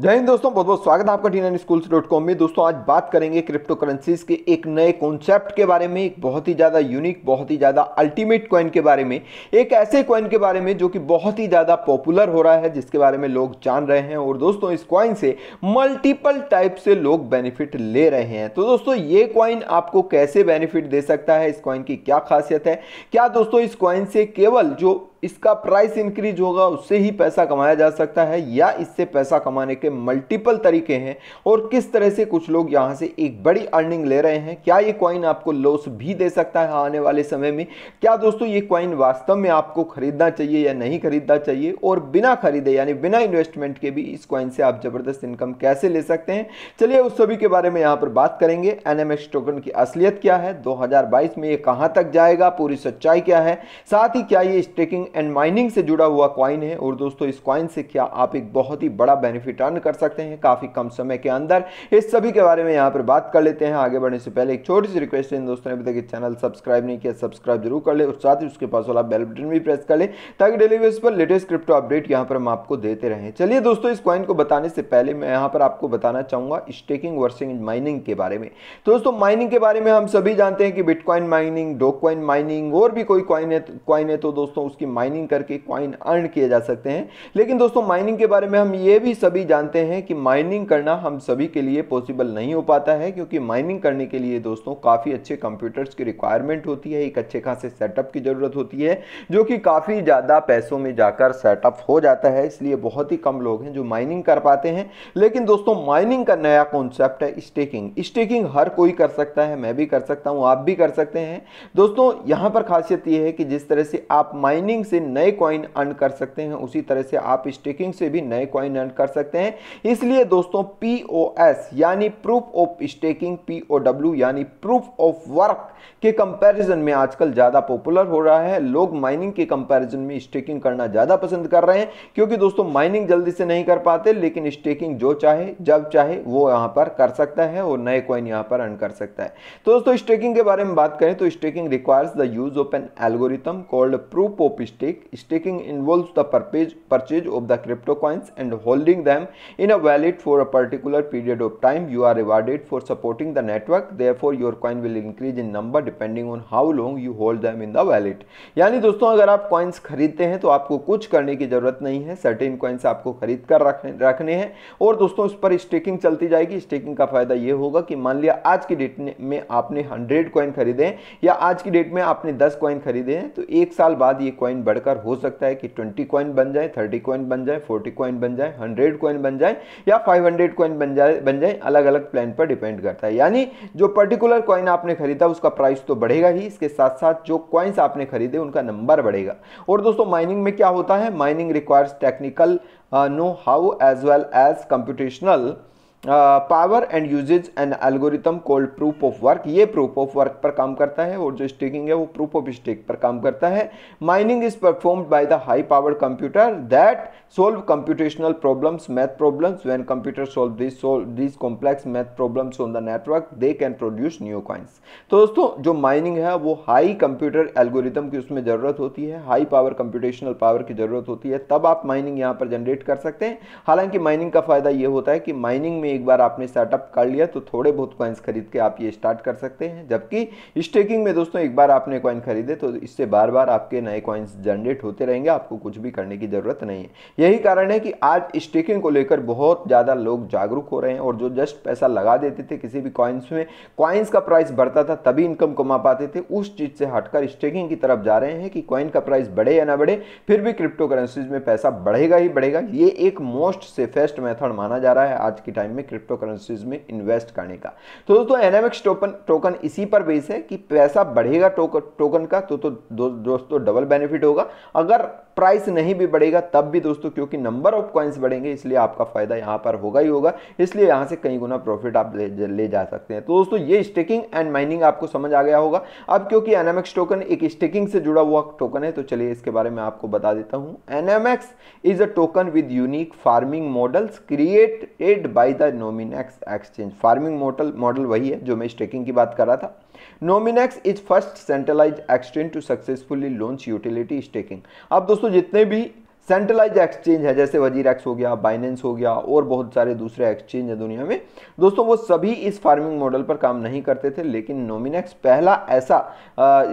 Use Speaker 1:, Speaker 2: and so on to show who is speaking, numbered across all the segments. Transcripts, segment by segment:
Speaker 1: जय हिंद दोस्तों बहुत बहुत स्वागत है आपका T nine school dot com में दोस्तों आज बात करेंगे क्रिप्टो करेंसीज के एक नए कॉन्सेप्ट के बारे में एक बहुत ही ज़्यादा यूनिक बहुत ही ज़्यादा अल्टीमेट कॉइन के बारे में एक ऐसे कॉइन के बारे में जो कि बहुत ही ज़्यादा पॉपुलर हो रहा है जिसके बारे में लोग जान रहे हैं और दोस्तों इस कॉइन से मल्टीपल टाइप से लोग बेनिफिट ले रहे हैं तो दोस्तों ये कॉइन आपको कैसे बेनिफिट दे सकता है इस कॉइन की क्या खासियत है क्या दोस्तों इस कॉइन से केवल जो इसका प्राइस इंक्रीज होगा उससे ही पैसा कमाया जा सकता है या इससे पैसा कमाने के मल्टीपल तरीके हैं और किस तरह से कुछ लोग यहाँ से एक बड़ी अर्निंग ले रहे हैं क्या ये क्वाइन आपको लॉस भी दे सकता है आने वाले समय में क्या दोस्तों ये क्वाइन वास्तव में आपको खरीदना चाहिए या नहीं खरीदना चाहिए और बिना खरीदे यानी बिना इन्वेस्टमेंट के भी इस क्वाइन से आप ज़बरदस्त इनकम कैसे ले सकते हैं चलिए उस सभी के बारे में यहाँ पर बात करेंगे एन टोकन की असलियत क्या है दो में ये कहाँ तक जाएगा पूरी सच्चाई क्या है साथ ही क्या ये स्टेकिंग एंड माइनिंग से जुड़ा हुआ क्वाइन है और दोस्तों इस क्वाइन से क्या आप एक बहुत ही बड़ा बेनिफिट अर्न कर सकते हैं काफ़ी कम समय के अंदर इस सभी के बारे में यहाँ पर बात कर लेते हैं आगे बढ़ने से पहले एक छोटी सी रिक्वेस्ट है दोस्तों ने अभी तक चैनल सब्सक्राइब नहीं किया सब्सक्राइब जरूर कर ले और साथ ही उसके पास वाला बेल बटन भी प्रेस कर ले ताकि डेली पर लेटेस्ट क्रिप्टो अपडेट यहाँ पर हम आपको देते रहे चलिए दोस्तों इस क्वाइन को बताने से पहले मैं यहाँ पर आपको बताना चाहूंगा स्टेकिंग वर्सिंग एंड माइनिंग के बारे में दोस्तों माइनिंग के बारे में हम सभी जानते हैं कि बिटकॉइन माइनिंग डोकॉइन माइनिंग और भी कोई क्वाइन है कॉइन है तो दोस्तों उसकी माइनिंग करके क्वाइन अर्न किए जा सकते हैं लेकिन दोस्तों माइनिंग के बारे में हम ये भी सभी जानते हैं कि माइनिंग करना हम सभी के लिए पॉसिबल नहीं हो पाता है क्योंकि माइनिंग करने के लिए दोस्तों काफ़ी अच्छे कंप्यूटर्स की रिक्वायरमेंट होती है एक अच्छे खासे सेटअप की ज़रूरत होती है जो कि काफ़ी ज़्यादा पैसों में जाकर सेटअप हो जाता है इसलिए बहुत ही कम लोग हैं जो माइनिंग कर पाते हैं लेकिन दोस्तों माइनिंग का नया कॉन्सेप्ट है स्टेकिंग स्टेकिंग हर कोई कर सकता है मैं भी कर सकता हूँ आप भी कर सकते हैं दोस्तों यहाँ पर खासियत यह है कि जिस तरह से आप माइनिंग से नए कॉइन अर्न कर सकते हैं उसी तरह से आप स्टेकिंग से भी नए कॉइन अर्न कर सकते हैं इसलिए दोस्तों पीओएस यानी प्रूफ ऑफ स्टेकिंग पीओडब्ल्यू यानी प्रूफ ऑफ वर्क के कंपैरिजन में आजकल ज़्यादा पॉपुलर हो रहा है लोग माइनिंग के कंपैरिजन में स्टेकिंग करना ज़्यादा पसंद कर रहे हैं क्योंकि दोस्तों माइनिंग जल्दी से नहीं कर पाते लेकिन स्टेकिंग जो चाहे जब चाहे वो यहां पर कर सकता है और नए कॉइन यहां पर अर्न कर सकता है तो दोस्तों स्टेकिंग के बारे में बात करें तो staking requires the use of an algorithm called proof of staking stake. Staking involves the purchase of the crypto coins and holding them in a wallet for a particular period of time. You are rewarded for supporting the network. Therefore, your coin will increase in number depending on how long you hold them in the wallet. यानी दोस्तों अगर आप coins खरीदते हैं तो आपको कुछ करने की ज़रूरत नहीं है सर्टेन कॉइन्स आपको खरीद कर रखने रखने हैं और दोस्तों उस पर स्टेकिंग चलती जाएगी स्टेकिंग का फ़ायदा ये होगा कि मान लिया आज की डेट में आपने हंड्रेड कॉइन खरीदे हैं या आज की डेट में आपने दस कॉइन खरीदे हैं तो एक साल बाद ये कॉइन कॉइन बढ़कर हो सकता है कि ट्वेंटी कॉइन बन जाए थर्टी कॉइन बन जाए फोर्टी कॉइन बन जाए हंड्रेड कॉइन बन जाए या फाइव हंड्रेड कॉइन बन जाए बन जाए अलग अलग प्लान पर डिपेंड करता है यानी जो पर्टिकुलर कॉइन आपने खरीदा उसका प्राइस तो बढ़ेगा ही इसके साथ साथ जो कॉइन्स आपने खरीदे उनका नंबर बढ़ेगा और दोस्तों माइनिंग में क्या होता है mining requires technical know how as well as computational power and uses and algorithm called proof of work ये प्रूफ ऑफ वर्क पर काम करता है और जो स्टेकिंग है वो प्रूफ ऑफ स्टेक पर काम करता है mining is perform by the high power computer that solve computational problems math problems when computer solve this solve this complex math problems on the network they can produce new coins तो दोस्तों जो mining है वो high computer algorithm की उसमें ज़रूरत होती है हाई पावर कंप्यूटेशनल पावर की ज़रूरत होती है तब आप माइनिंग यहाँ पर जनरेट कर सकते हैं हालांकि माइनिंग का फ़ायदा ये होता है कि माइनिंग में एक बार आपने सेटअप कर लिया तो थोड़े बहुत कॉइन्स खरीद के आप ये स्टार्ट कर सकते हैं जबकि स्टेकिंग में दोस्तों एक बार आपने कॉइन खरीदे तो इससे बार बार आपके नए कॉइन्स जनरेट होते रहेंगे आपको कुछ भी करने की ज़रूरत नहीं है यही कारण है कि आज स्टेकिंग को लेकर बहुत ज़्यादा लोग जागरूक हो रहे हैं और जो जस्ट पैसा लगा देते थे किसी भी कॉइन्स में कॉइन्स का प्राइस बढ़ता था तभी इनकम कमा पाते थे उस चीज़ से हटकर स्टेकिंग की तरफ जा रहे हैं कि कॉइन का प्राइस बढ़े या ना बढ़े फिर भी क्रिप्टो करेंसीज में पैसा बढ़ेगा ही बढ़ेगा ये एक मोस्ट सेफेस्ट मेथड माना जा रहा है आज के टाइम में में क्रिप्टो करेंसीज में इन्वेस्ट करने का तो दोस्तों एनएमएक्स टोकन टोकन इसी पर बेस है कि पैसा बढ़ेगा टोक, टोकन का तो तो दो, दोस्तों डबल बेनिफिट होगा अगर प्राइस नहीं भी बढ़ेगा तब भी दोस्तों क्योंकि नंबर ऑफ कॉइन्स बढ़ेंगे इसलिए आपका फायदा यहाँ पर होगा ही होगा इसलिए यहाँ से कई गुना प्रॉफिट आप ले, ले जा सकते हैं तो दोस्तों ये स्टेकिंग एंड माइनिंग आपको समझ आ गया होगा अब क्योंकि एनएमएक्स टोकन एक स्टेकिंग से जुड़ा हुआ टोकन है तो चलिए इसके बारे में आपको बता देता हूँ NMX is a token with unique farming models created by the Nominex exchange farming model model वही है जो मैं स्टेकिंग की बात कर रहा था Nominex is first centralize exchange to successfully launch utility staking अब दोस्तों जितने भी सेंट्रलाइज एक्सचेंज है जैसे वजीर एक्स हो गया बाइनेंस हो गया और बहुत सारे दूसरे एक्सचेंज है दुनिया में दोस्तों वो सभी इस फार्मिंग मॉडल पर काम नहीं करते थे लेकिन नोमिनेक्स पहला ऐसा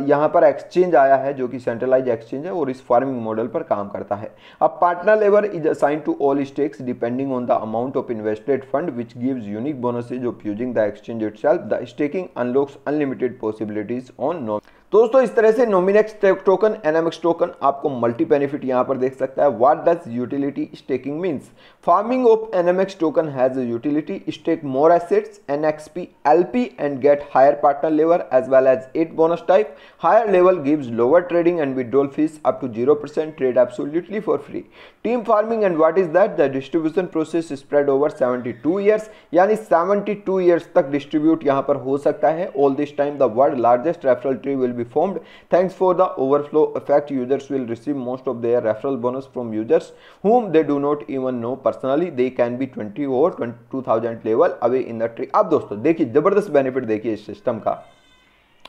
Speaker 1: यहाँ पर एक्सचेंज आया है जो कि सेंट्रलाइज एक्सचेंज है और इस फार्मिंग मॉडल पर काम करता है अब पार्टनर लेबर is assign to all stakes depending on the amount of invested fund which gives unique bonuses of using the exchange itself the staking unlocks unlimited possibilities on Nom दोस्तों इस तरह से नोमिनेक्स टोकन एनएमएक्स टोकन आपको multi benefit यहां पर देख सकता है what does utility staking means farming of NMX token has a utility stake more assets NXP LP and get higher partner level as well as at bonus type higher level gives lower trading and withdrawal fees up to zero trade absolutely for free team farming and what is that the distribution process spread over seventy two यानी seventy two तक distribute यहां पर हो सकता है all this time the world largest referral tree will be formed. Thanks for the overflow effect, users will receive most of their referral bonus from users whom they do not even know personally. They can be 20 और 2000 level away in the tree ab dosto देखिए zabardast benefit देखिए is system ka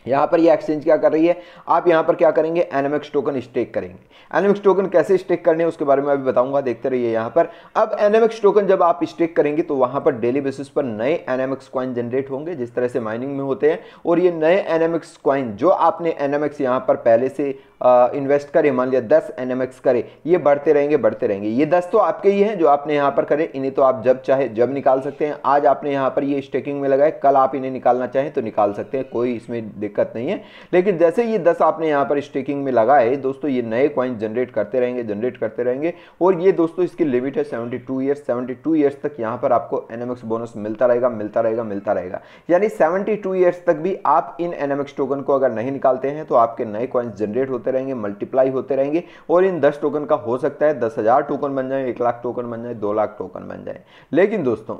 Speaker 1: यहाँ पर ये exchange क्या कर रही है आप यहाँ पर क्या करेंगे एनएमएक्स टोकन स्टेक करेंगे एनएमएक्स टोकन कैसे स्टेक करने हैं उसके बारे में अभी बताऊंगा देखते रहिए यहाँ पर अब एनएमएक्स टोकन जब आप स्टेक करेंगे तो वहाँ पर डेली बेसिस पर नए एनएमएक्स कॉइन जनरेट होंगे जिस तरह से माइनिंग में होते हैं और ये नए एनएमएक्स कॉइन जो आपने एनएमएक्स यहाँ पर पहले से इन्वेस्ट करें मान लिया दस एन करें ये बढ़ते रहेंगे बढ़ते रहेंगे ये दस तो आपके ही हैं जो आपने यहाँ पर करें इन्हें तो आप जब चाहे जब निकाल सकते हैं आज आपने यहाँ पर ये स्टेकिंग में लगाए कल आप इन्हें निकालना चाहें तो निकाल सकते हैं कोई इसमें दिक्कत नहीं है लेकिन जैसे ये दस आपने यहाँ पर स्टेकिंग में लगाए दोस्तों ये नए कॉइन जनरेट करते रहेंगे जनरेट करते रहेंगे और ये दोस्तों इसकी लिमिट है seventy two years seventy two years तक यहाँ पर आपको एन बोनस मिलता रहेगा मिलता रहेगा मिलता रहेगा यानी सेवेंटी टू तक भी आप इन एन टोकन को अगर नहीं निकालते हैं तो आपके नए कॉइन्स जनरेट होते रहेंगे मल्टीप्लाई होते रहेंगे और इन दस टोकन का हो सकता है दस टोकन बन जाए एक लाख टोकन बन जाए दो लाख टोकन बन जाए लेकिन दोस्तों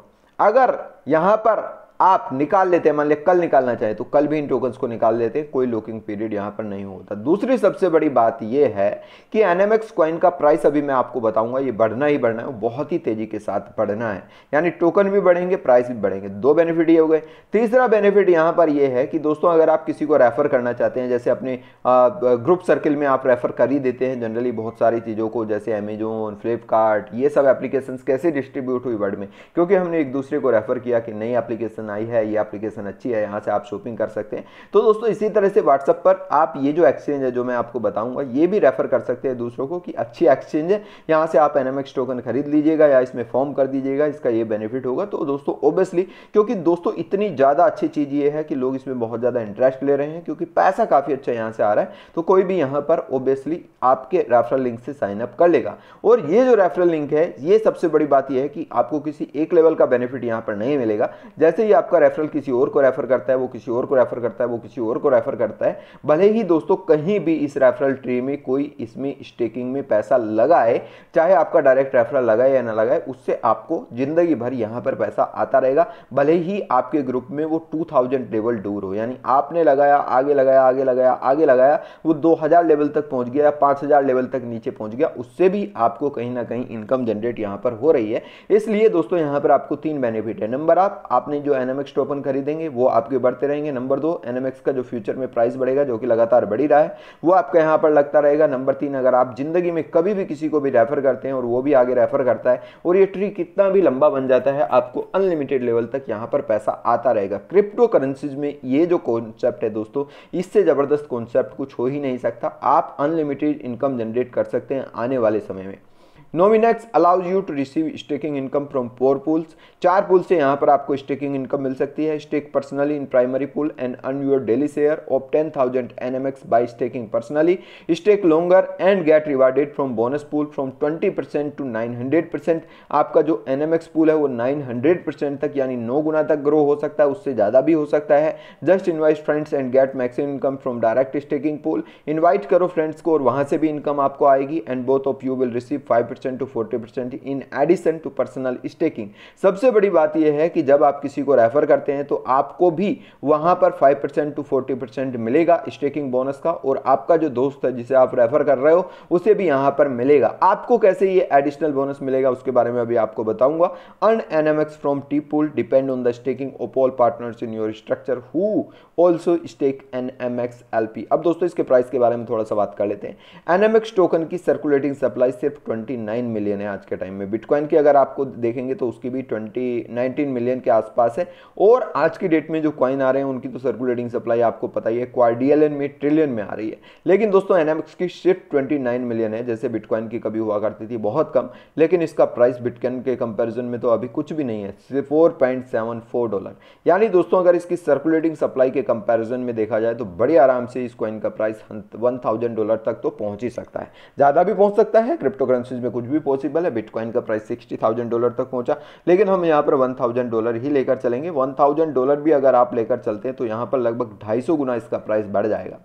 Speaker 1: अगर यहां पर आप निकाल लेते हैं मान लिया कल निकालना चाहे तो कल भी इन टोकन्स को निकाल लेते कोई लॉकिंग पीरियड यहां पर नहीं होता दूसरी सबसे बड़ी बात यह है कि एनएमएक्स कॉइन का प्राइस अभी मैं आपको बताऊंगा ये बढ़ना ही बढ़ना है बहुत ही तेजी के साथ बढ़ना है यानी टोकन भी बढ़ेंगे प्राइस भी बढ़ेंगे दो बेनिफिट ये हो गए तीसरा बेनिफिट यहां पर यह है कि दोस्तों अगर आप किसी को रेफर करना चाहते हैं जैसे अपने ग्रुप सर्किल में आप रेफर कर ही देते हैं जनरली बहुत सारी चीज़ों को जैसे अमेजोन फ्लिपकार्ट ये सब एप्लीकेशन कैसे डिस्ट्रीब्यूट हुई वर्ड में क्योंकि हमने एक दूसरे को रेफर किया कि नई एप्लीकेशन आई है ये एप्लीकेशन अच्छी है यहाँ से आप शॉपिंग कर सकते हैं तो दोस्तों इसी तरह से व्हाट्सअप पर आप ये जो एक्सचेंज है जो मैं आपको बताऊंगा ये भी रेफर कर सकते हैं दूसरों को कि अच्छी एक्सचेंज है यहाँ से आप एन टोकन खरीद लीजिएगा या इसमें फॉर्म कर दीजिएगा इसका ये बेनिफिट होगा तो दोस्तों ओबियसली क्योंकि दोस्तों इतनी ज़्यादा अच्छी चीज़ ये है कि लोग इसमें बहुत ज़्यादा इंटरेस्ट ले रहे हैं क्योंकि पैसा काफ़ी अच्छा यहाँ से आ रहा है तो कोई भी यहाँ पर ओबियसली आपके रेफरल लिंक से साइन अप कर लेगा और ये जो रेफरल लिंक है ये सबसे बड़ी बात यह है कि आपको किसी एक लेवल का बेनिफिट यहाँ पर नहीं मिलेगा जैसे ही आपका रेफरल किसी और को रेफर करता है वो किसी और को रेफर करता है वो किसी और को रेफर करता है भले ही दोस्तों कहीं भी इस रेफरल ट्री में कोई इसमें स्टेकिंग में पैसा लगाए चाहे आपका डायरेक्ट रेफरल लगाए या ना लगाए उससे आपको ज़िंदगी भर यहां पर पैसा आता रहेगा भले ही आपके ग्रुप में वो टू थाउजेंड लेवल डूर हो यानी आपने लगाया आगे लगाया आगे लगाया आगे लगाया वो दो हज़ार लेवल तक पहुंच गया या पाँच हज़ार लेवल तक नीचे पहुंच गया उससे भी आपको कहीं ना कहीं इनकम जनरेट यहां पर हो रही है इसलिए दोस्तों यहां पर आपको तीन बेनिफिट है नंबर आप आपने जो एन एनएमएक्स टोकन खरीदेंगे वो आपके बढ़ते रहेंगे नंबर दो एनएमएक्स का जो फ्यूचर में प्राइस बढ़ेगा जो कि लगातार बढ़ी रहा है वो आपके यहाँ पर लगता रहेगा नंबर तीन अगर आप जिंदगी में कभी भी किसी को भी रेफर करते हैं और वो भी आगे रेफर करता है और ये ट्री कितना भी लंबा बन जाता है आपको अनलिमिटेड लेवल तक यहाँ पर पैसा आता रहेगा क्रिप्टो करेंसीज में ये जो कॉन्सेप्ट है दोस्तों इससे ज़बरदस्त कॉन्सेप्ट कुछ हो ही नहीं सकता आप अनलिमिटेड इनकम जनरेट कर सकते हैं आने वाले समय में Nominex allows you to receive staking income from four pools चार पूल से यहाँ पर आपको स्टेकिंग इनकम मिल सकती है stake personally in primary pool and on your daily share of ten thousand N M X by staking personally stake longer and get rewarded from bonus pool from twenty percent to nine hundred percent आपका जो N M x pool है वो nine hundred percent तक यानी नौ गुना तक grow हो सकता है उससे ज़्यादा भी हो सकता है just invite friends and get maximum income from direct staking pool invite करो फ्रेंड्स को और वहाँ से भी इनकम आपको आएगी and both of you will receive five percent to forty percent in addition to personal staking सबसे बड़ी बात यह है कि जब आप किसी को रेफर करते हैं तो आपको भी वहां पर five percent to forty percent मिलेगा स्टेकिंग बोनस का और आपका जो दोस्त है जिसे आप रेफर कर रहे हो उसे भी यहां पर मिलेगा आपको कैसे ये एडिशनल बोनस मिलेगा उसके बारे में अभी आपको बताऊंगा earn N M X from T pool depend on the staking of all partners in your structure who also stake N M X L P अब दोस्तों इसके प्राइस के बारे में थोड़ा सा बात कर लेते हैं एन एम एक्स टोकन की सर्कुलेटिंग सप्लाई सिर्फ ट्वेंटी नाइन मिलियन है आज के टाइम में बिटकॉइन की अगर आपको देखेंगे तो उसकी भी ट्वेंटी नाइनटीन मिलियन के आसपास है और आज की डेट में जो कॉइन आ रहे हैं उनकी तो सर्कुलेटिंग सप्लाई आपको पता ही है क्वार्डियलन में ट्रिलियन में आ रही है लेकिन दोस्तों एनएमएक्स की सिर्फ ट्वेंटी मिलियन है जैसे बिटकॉइन की कभी हुआ करती थी बहुत कम लेकिन इसका प्राइस बिटकॉइन के कंपेरिजन में तो अभी कुछ भी नहीं है सिर्फ फोर डॉलर यानी दोस्तों अगर इसकी सर्कुलेटिंग सप्लाई के कंपेरिजन में देखा जाए तो बड़े आराम से इस कॉइन का प्राइस वन डॉलर तक तो पहुंच ही सकता है ज़्यादा भी पहुंच सकता है क्रिप्टोकरेंसीज में कुछ भी पॉसिबल है बिटकॉइन का प्राइस सिक्सटी थाउजेंड डॉलर तक पहुंचा लेकिन हम यहाँ पर वन थाउजेंड डॉलर ही लेकर चलेंगे वन थाउजेंड डॉलर भी अगर आप लेकर चलते हैं तो यहाँ पर लगभग ढाई सौ गुना इसका प्राइस बढ़ जाएगा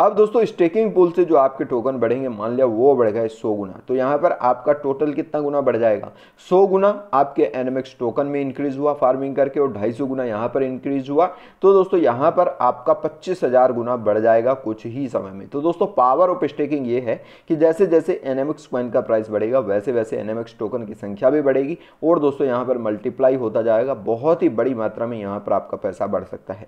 Speaker 1: अब दोस्तों स्टेकिंग पुल से जो आपके टोकन बढ़ेंगे मान लिया वो बढ़ गए सौ गुना तो यहाँ पर आपका टोटल कितना गुना बढ़ जाएगा सौ गुना आपके एनएमएक्स टोकन में इंक्रीज हुआ फार्मिंग करके और ढाई गुना यहाँ पर इंक्रीज हुआ तो दोस्तों यहाँ पर आपका पच्चीस गुना बढ़ जाएगा कुछ ही समय में तो दोस्तों पावर ऑफ स्टेकिंग ये है कि जैसे जैसे एनएमएक्स कॉइन का प्राइस बढ़ेगा वैसे वैसे एनएमएक्स टोकन की संख्या भी बढ़ेगी और दोस्तों यहाँ पर मल्टीप्लाई होता जाएगा बहुत ही बड़ी मात्रा में यहाँ पर आपका पैसा बढ़ सकता है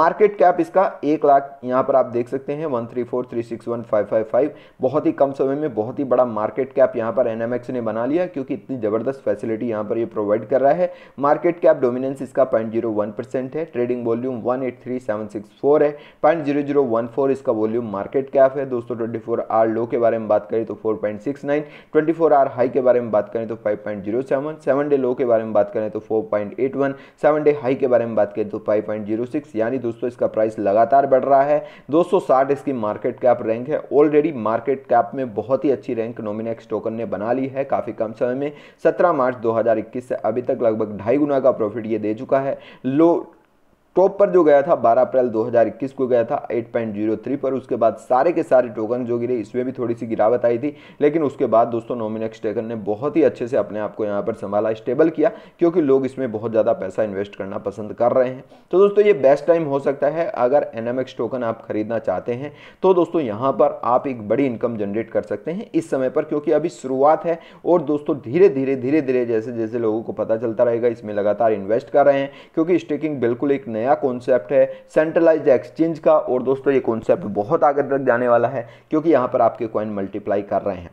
Speaker 1: मार्केट कैप इसका एक लाख यहाँ पर आप देख सकते हैं हैं one three four three six one five five five बहुत ही कम समय में बहुत ही बड़ा मार्केट कैप यहाँ पर एन ने बना लिया क्योंकि इतनी ज़बरदस्त फैसिलिटी यहाँ पर ये प्रोवाइड कर रहा है मार्केट कैप डोमिनेंस इसका पॉइंट जीरो वन परसेंट है trading volume one eight three seven six four है point zero zero one four इसका वॉल्यूम मार्केट कैप है दोस्तों ट्वेंटी फोर आर लो के बारे में बात करें तो four point six nine twenty four hour high के बारे में बात करें तो five point zero seven seven day low के बारे में बात करें तो four point eight one seven day high के बारे में बात करें तो फाइव पॉइंट जीरो सिक्स यानी दोस्तों इसका प्राइस लगातार बढ़ रहा है दो सौ साठ इसकी मार्केट कैप रैंक है ऑलरेडी मार्केट कैप में बहुत ही अच्छी रैंक नोमिनेक्स टोकन ने बना ली है काफ़ी कम समय में 17 मार्च 2021 से अभी तक लगभग ढाई गुना का प्रॉफिट ये दे चुका है लो टॉप पर जो गया था 12 अप्रैल 2021 को गया था 8.03 पर उसके बाद सारे के सारे टोकन जो गिरे इसमें भी थोड़ी सी गिरावट आई थी लेकिन उसके बाद दोस्तों नोमिनेक्स टेकन ने बहुत ही अच्छे से अपने आप को यहाँ पर संभाला स्टेबल किया क्योंकि लोग इसमें बहुत ज़्यादा पैसा इन्वेस्ट करना पसंद कर रहे हैं तो दोस्तों ये बेस्ट टाइम हो सकता है अगर एन टोकन आप खरीदना चाहते हैं तो दोस्तों यहाँ पर आप एक बड़ी इनकम जनरेट कर सकते हैं इस समय पर क्योंकि अभी शुरुआत है और दोस्तों धीरे धीरे धीरे धीरे जैसे जैसे लोगों को पता चलता रहेगा इसमें लगातार इन्वेस्ट कर रहे हैं क्योंकि स्टेकिंग बिल्कुल एक नए नया कॉन्सेप्ट है सेंट्रलाइज एक्सचेंज का और दोस्तों ये कॉन्सेप्ट बहुत आगे तक जाने वाला है क्योंकि यहाँ पर आपके कॉइन मल्टीप्लाई कर रहे हैं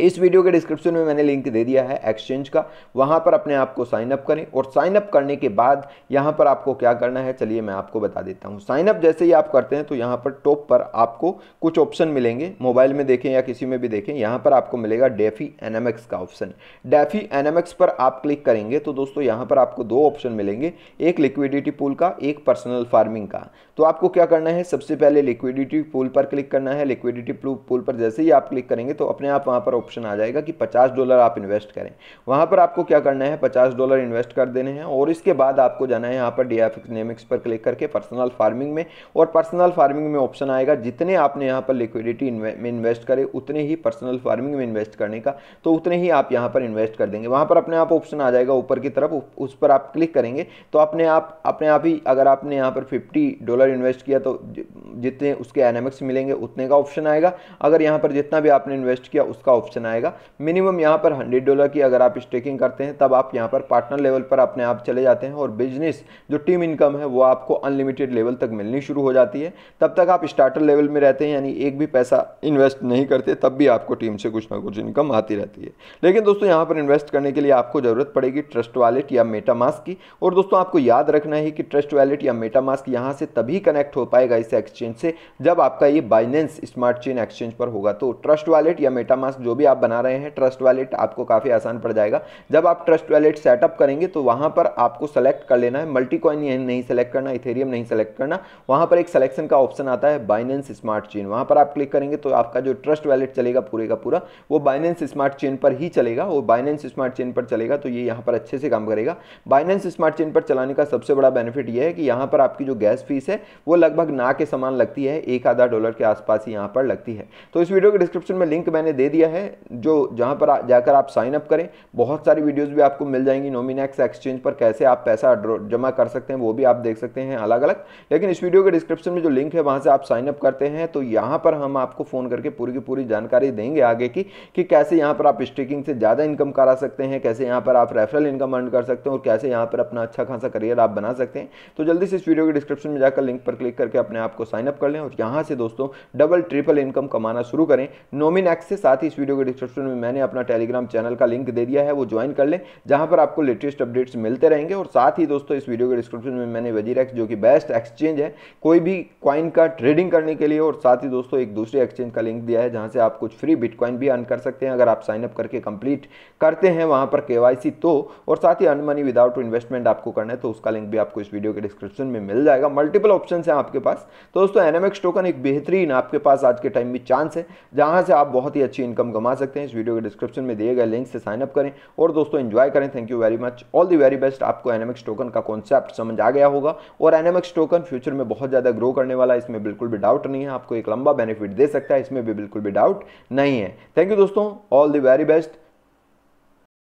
Speaker 1: इस वीडियो के डिस्क्रिप्शन में मैंने लिंक दे दिया है एक्सचेंज का वहाँ पर अपने आप को साइन अप करें और साइन अप करने के बाद यहाँ पर आपको क्या करना है चलिए मैं आपको बता देता हूँ साइन अप जैसे ही आप करते हैं तो यहाँ पर टॉप पर आपको कुछ ऑप्शन मिलेंगे मोबाइल में देखें या किसी में भी देखें यहाँ पर आपको मिलेगा डेफी एन का ऑप्शन डेफी एन पर आप क्लिक करेंगे तो दोस्तों यहाँ पर आपको दो ऑप्शन मिलेंगे एक लिक्विडिटी पूल का एक पर्सनल फार्मिंग का तो आपको क्या करना है सबसे पहले लिक्विडिटी पूल पर क्लिक करना है लिक्विडिटी पूल पर जैसे ही आप क्लिक करेंगे तो अपने आप वहाँ पर ऑप्शन आ जाएगा कि 50 डॉलर आप इन्वेस्ट करें वहाँ पर आपको क्या करना है 50 डॉलर इन्वेस्ट कर देने हैं और इसके बाद आपको जाना है यहाँ पर डी एफ नेमिक्स पर क्लिक करके पर्सनल फार्मिंग में और पर्सनल फार्मिंग में ऑप्शन आएगा जितने आपने यहाँ पर लिक्विडिटी में इन्वेस्ट करे उतने ही पर्सनल फार्मिंग में इन्वेस्ट करने का तो उतने ही आप यहाँ पर इन्वेस्ट कर देंगे वहाँ पर अपने आप ऑप्शन आ जाएगा ऊपर की तरफ उस पर आप क्लिक करेंगे तो अपने आप अपने आप ही अगर आपने यहाँ पर फिफ्टी डॉलर इन्वेस्ट किया तो जितने उसके एनएमएक्स मिलेंगे उतने का ऑप्शन आएगा अगर यहाँ पर जितना भी आपने इन्वेस्ट किया उसका ऑप्शन ऑप्शन आएगा मिनिमम यहाँ पर हंड्रेड डॉलर की अगर आप स्टेकिंग करते हैं तब आप यहाँ पर पार्टनर लेवल पर अपने आप चले जाते हैं और बिजनेस जो टीम इनकम है वो आपको अनलिमिटेड लेवल तक मिलनी शुरू हो जाती है तब तक आप स्टार्टर लेवल में रहते हैं यानी एक भी पैसा इन्वेस्ट नहीं करते तब भी आपको टीम से कुछ ना कुछ इनकम आती रहती है लेकिन दोस्तों यहाँ पर इन्वेस्ट करने के लिए आपको ज़रूरत पड़ेगी ट्रस्ट वॉलेट या मेटामास की और दोस्तों आपको याद रखना है कि ट्रस्ट वैलेट या मेटामास्क यहाँ से तभी कनेक्ट हो पाएगा इस एक्सचेंज से जब आपका ये बाइनेंस स्मार्ट चेन एक्सचेंज पर होगा तो ट्रस्ट वैलेट या मेटामास्क जो भी आप बना रहे हैं ट्रस्ट वैलेट आपको काफ़ी आसान पड़ जाएगा जब आप ट्रस्ट वैलेट सेटअप करेंगे तो वहाँ पर आपको सेलेक्ट कर लेना है मल्टी कॉइन नहीं सेलेक्ट करना इथेरियम नहीं सेलेक्ट करना वहाँ पर एक सलेक्शन का ऑप्शन आता है बाइनेंस स्मार्ट चेन वहाँ पर आप क्लिक करेंगे तो आपका जो ट्रस्ट वैलेट चलेगा पूरे का पूरा वो बाइनेंस स्मार्ट चेन पर ही चलेगा वो बाइनेंस स्मार्ट चेन पर चलेगा तो ये यहाँ पर अच्छे से काम करेगा बाइनेंस स्मार्ट चेन पर चलाने का सबसे बड़ा बेनिफिट ये है कि यहाँ पर आपकी जो गैस फीस है वो लगभग ना के समान लगती है एक आधा डॉलर के आसपास ही यहाँ पर लगती है तो इस वीडियो के डिस्क्रिप्शन में लिंक मैंने दे दिया है जो जहाँ पर जाकर आप साइन अप करें बहुत सारी वीडियोज भी आपको मिल जाएंगी नोमिनेक्स एक्सचेंज पर कैसे आप पैसा जमा कर सकते हैं वो भी आप देख सकते हैं अलग अलग लेकिन इस वीडियो के डिस्क्रिप्शन में जो लिंक है वहाँ से आप साइनअप करते हैं तो यहाँ पर हम आपको फ़ोन करके पूरी की पूरी जानकारी देंगे आगे की कि कैसे यहाँ पर आप स्टेकिंग से ज़्यादा इनकम करा सकते हैं कैसे यहाँ पर आप रेफरल इनकम अर्न कर सकते हैं और कैसे यहाँ पर अपना अच्छा खासा करियर आप बना सकते हैं तो जल्दी से इस वीडियो के डिस्क्रिप्शन में जाकर लिंक पर क्लिक करके अपने आप को साइनअप कर लें और यहाँ से दोस्तों डबल ट्रिपल इनकम कमाना शुरू करें नोमिनेक्स से साथ ही इस वीडियो के डिस्क्रिप्शन में मैंने अपना टेलीग्राम चैनल का लिंक दे दिया है वो ज्वाइन कर लें जहाँ पर आपको लेटेस्ट अपडेट्स मिलते रहेंगे और साथ ही दोस्तों इस वीडियो के डिस्क्रिप्शन में मैंने वजीरेक्स जो कि बेस्ट एक्सचेंज है कोई भी क्वाइन का ट्रेडिंग करने के लिए और साथ ही दोस्तों एक दूसरे एक्सचेंज का लिंक दिया है जहाँ से आप कुछ फ्री बिटकॉइन भी अर्न कर सकते हैं अगर आप साइनअप करके कंप्लीट करते हैं वहाँ पर के तो और साथ ही अर्न मनी विदाउट इन्वेस्टमेंट आपको करना है तो उसका लिंक भी आपको इस वीडियो के डिस्क्रिप्शन में मिल जाएगा मल्टीपल ऑप्शन है आपके पास तो दोस्तों एनएमएक्स टोकन एक बेहतरीन आपके पास आज के टाइम में चांस है जहाँ से आप बहुत ही अच्छी इनकम कमा मंगवा सकते हैं इस वीडियो के डिस्क्रिप्शन में दिए गए लिंक से साइनअप करें और दोस्तों इन्जॉय करें thank you very much all the very best आपको एनएमएक्स टोकन का कॉन्सेप्ट समझ आ गया होगा और एनएमएक्स टोकन फ्यूचर में बहुत ज़्यादा ग्रो करने वाला इसमें बिल्कुल भी डाउट नहीं है आपको एक लंबा बेनिफिट दे सकता है इसमें भी बिल्कुल भी डाउट नहीं है थैंक यू दोस्तों ऑल दी वेरी बेस्ट